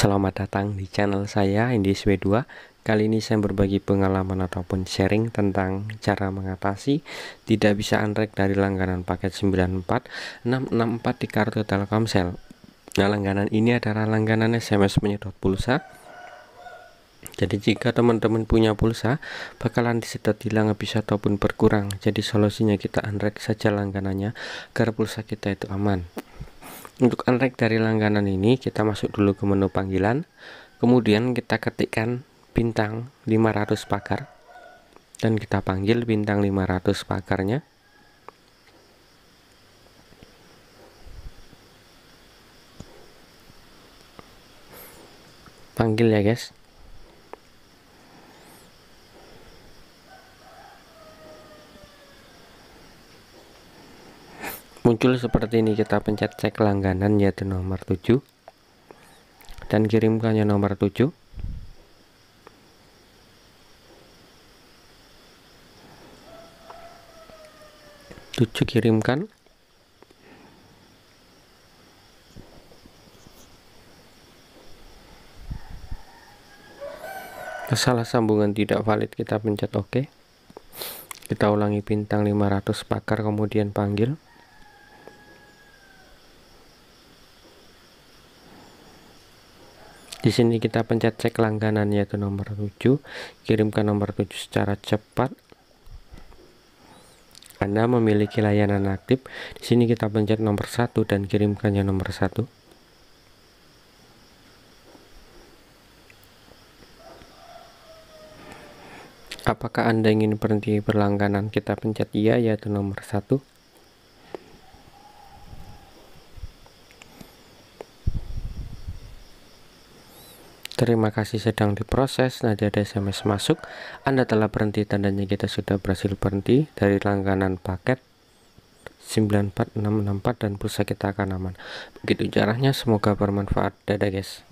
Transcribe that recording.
Selamat datang di channel saya Indis W2 Kali ini saya berbagi pengalaman ataupun sharing tentang cara mengatasi tidak bisa unrack dari langganan paket 94664 di kartu Telkomsel Nah langganan ini adalah langganan SMS menyedot pulsa jadi jika teman-teman punya pulsa bakalan disedot hilang bisa ataupun berkurang jadi solusinya kita unrack saja langganannya agar pulsa kita itu aman untuk unrack dari langganan ini kita masuk dulu ke menu panggilan Kemudian kita ketikkan bintang 500 pakar Dan kita panggil bintang 500 pakarnya Panggil ya guys muncul seperti ini kita pencet cek langganan yaitu nomor 7 dan kirimkannya nomor 7 7 kirimkan salah sambungan tidak valid kita pencet OK kita ulangi bintang 500 pakar kemudian panggil di sini kita pencet cek langganan yaitu nomor 7 kirimkan nomor 7 secara cepat Anda memiliki layanan aktif di sini kita pencet nomor 1 dan kirimkannya nomor 1 apakah Anda ingin berhenti berlangganan kita pencet iya yaitu nomor 1 Terima kasih sedang diproses. Nanti ada SMS masuk. Anda telah berhenti. Tandanya kita sudah berhasil berhenti dari langganan paket 94664 dan pulsa kita akan aman. Begitu caranya. Semoga bermanfaat. Dadah guys.